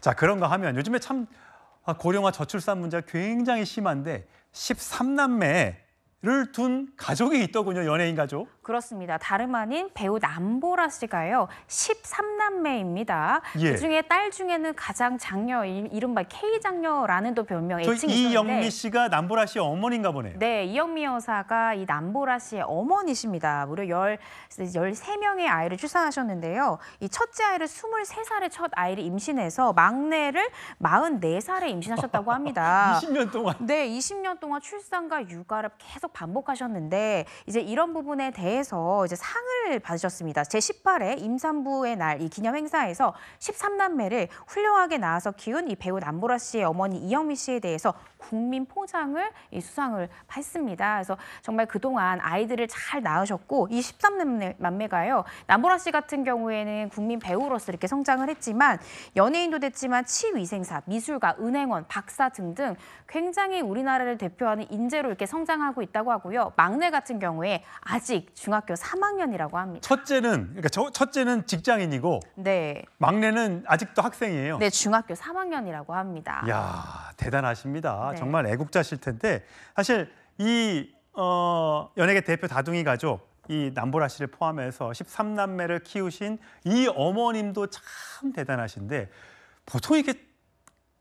자, 그런가 하면 요즘에 참 아, 고령화 저출산 문제가 굉장히 심한데 13남매를 둔 가족이 있더군요, 연예인 가족. 그렇습니다. 다름 아닌 배우 남보라 씨가요. 13남매입니다. 예. 그중에 딸 중에는 가장 장녀, 이른바 K장녀라는 또 별명 애칭이 있었는데 이영미 씨가 남보라 씨의 어머니인가 보네요. 네, 이영미 여사가 이 남보라 씨의 어머니십니다. 무려 열 열세 명의 아이를 출산하셨는데요. 이 첫째 아이를 스물세 살의첫 아이를 임신해서 막내를 마흔네 살에 임신하셨다고 합니다. 20년 동안? 네, 20년 동안 출산과 육아를 계속 반복하셨는데 이제 이런 부분에 대해 대해서 이제 상을 받으셨습니다. 제18회 임산부의 날 이 기념 행사에서 13남매를 훌륭하게 낳아서 키운 이 배우 남보라 씨의 어머니 이영미 씨에 대해서 국민 포장을이 수상을 받습니다. 그래서 정말 그동안 아이들을 잘 낳으셨고 이 13남매가요. 남보라 씨 같은 경우에는 국민 배우로서 이렇게 성장을 했지만 연예인도 됐지만 치위생사, 미술가, 은행원, 박사 등등 굉장히 우리나라를 대표하는 인재로 이렇게 성장하고 있다고 하고요. 막내 같은 경우에 아직 중학교 3학년이라고 합니다. 첫째는 그러니까 저, 첫째는 직장인이고 네. 막내는 아직도 학생이에요. 네, 중학교 3학년이라고 합니다. 야, 대단하십니다. 네. 정말 애국자실 텐데 사실 이 어, 연예계 대표 다둥이 가족 이 남보라 씨를 포함해서 13남매를 키우신 이 어머님도 참 대단하신데 보통 이게 렇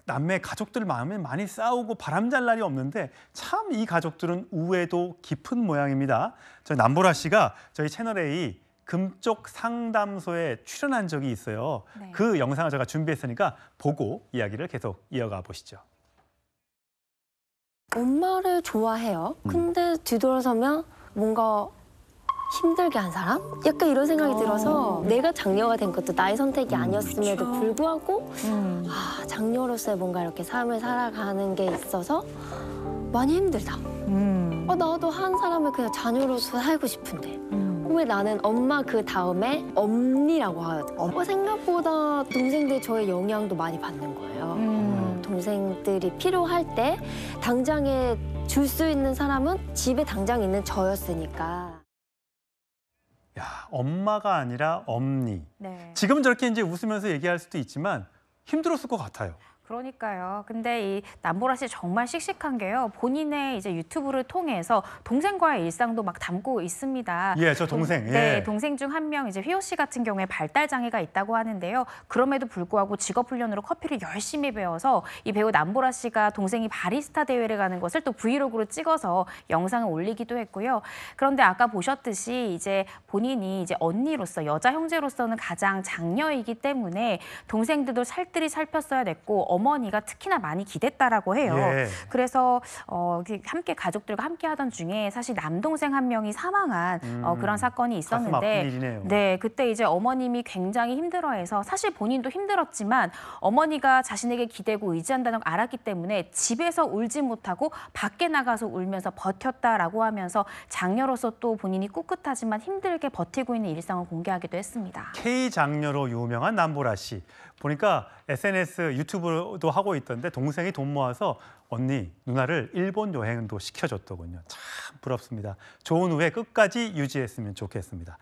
남매 가족들 마음에 많이 싸우고 바람잘 날이 없는데 참 이 가족들은 우애도 깊은 모양입니다. 저희 남보라 씨가 저희 채널A 금쪽 상담소에 출연한 적이 있어요. 네. 그 영상을 제가 준비했으니까 보고 이야기를 계속 이어가 보시죠. 엄마를 좋아해요. 음. 근데 뒤돌아서면 뭔가 힘들게 한 사람? 약간 이런 생각이 들어서 어. 내가 장녀가 된 것도 나의 선택이 아니었음에도 불구하고 음. 아, 장녀로서의 뭔가 이렇게 삶을 살아가는 게 있어서 많이 힘들다. 아, 나도 한 사람을 그냥 자녀로서 살고 싶은데 음. 왜 나는 엄마 그 다음에 언니라고 하죠. 어, 생각보다 동생들 저의 영향도 많이 받는 거예요. 동생들이 필요할 때 당장에 줄 수 있는 사람은 집에 당장 있는 저였으니까. 야, 엄마가 아니라 엄니. 네. 지금 저렇게 이제 웃으면서 얘기할 수도 있지만 힘들었을 것 같아요. 그러니까요. 근데 이 남보라 씨 정말 씩씩한 게요. 본인의 이제 유튜브를 통해서 동생과의 일상도 막 담고 있습니다. 예, 저 동생. 동, 네, 예. 동생 중 한 명 이제 휘호 씨 같은 경우에 발달 장애가 있다고 하는데요. 그럼에도 불구하고 직업 훈련으로 커피를 열심히 배워서 이 배우 남보라 씨가 동생이 바리스타 대회를 가는 것을 또 브이로그로 찍어서 영상을 올리기도 했고요. 그런데 아까 보셨듯이 이제 본인이 이제 언니로서 여자 형제로서는 가장 장녀이기 때문에 동생들도 살뜰히 살폈어야 됐고 어머니가 특히나 많이 기댔다라고 해요. 예. 그래서 어, 함께 가족들과 함께 하던 중에 사실 남동생 한 명이 사망한 어, 음, 어, 그런 사건이 아, 있었는데 네, 그때 이제 어머님이 굉장히 힘들어해서 사실 본인도 힘들었지만 어머니가 자신에게 기대고 의지한다는 걸 알았기 때문에 집에서 울지 못하고 밖에 나가서 울면서 버텼다라고 하면서 장녀로서 또 본인이 꿋꿋하지만 힘들게 버티고 있는 일상을 공개하기도 했습니다. K 장녀로 유명한 남보라 씨. 보니까 SNS 유튜브도 하고 있던데 동생이 돈 모아서 언니 누나를 일본 여행도 시켜줬더군요. 참 부럽습니다. 좋은 후에 끝까지 유지했으면 좋겠습니다.